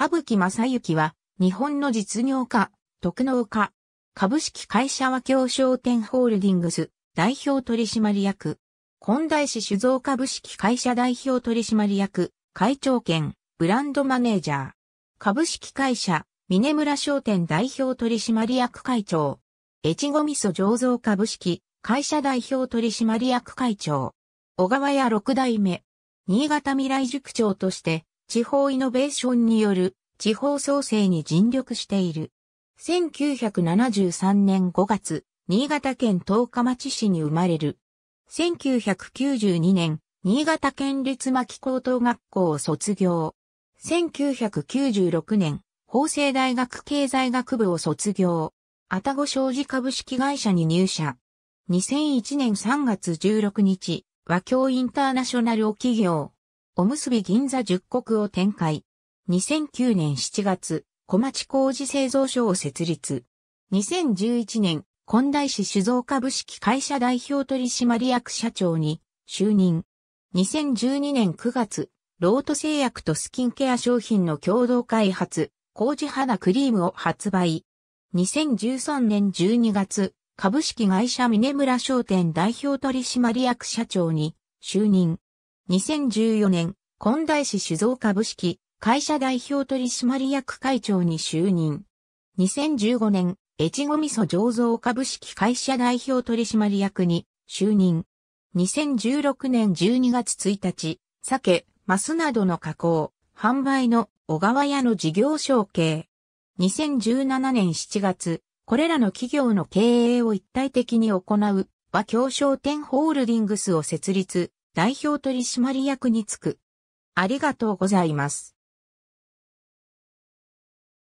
羽吹正幸は、日本の実業家、特能家、株式会社和京商店ホールディングス、代表取締役、近代市酒造株式会社代表取締役、会長兼、ブランドマネージャー、株式会社、峰村商店代表取締役会長、越後味噌醸造株式、会社代表取締役会長、小川屋六代目、新潟未来塾長として、地方イノベーションによる地方創生に尽力している。1973年5月、新潟県十日町市に生まれる。1992年、新潟県立牧高等学校を卒業。1996年、法政大学経済学部を卒業。あたご商事株式会社に入社。2001年3月16日、和教インターナショナルを起業。おむすび銀座十国を展開。2009年7月、小町工事製造所を設立。2011年、近代市酒造株式会社代表取締役社長に就任。2012年9月、ロート製薬とスキンケア商品の共同開発、工事肌クリームを発売。2013年12月、株式会社峰村商店代表取締役社長に就任。2014年、近代市酒造株式会社代表取締役会長に就任。2015年、越後味噌醸造株式会社代表取締役に就任。2016年12月1日、酒、マスなどの加工、販売の小川屋の事業承継。2017年7月、これらの企業の経営を一体的に行う和協商店ホールディングスを設立、代表取締役につく。ありがとうございます。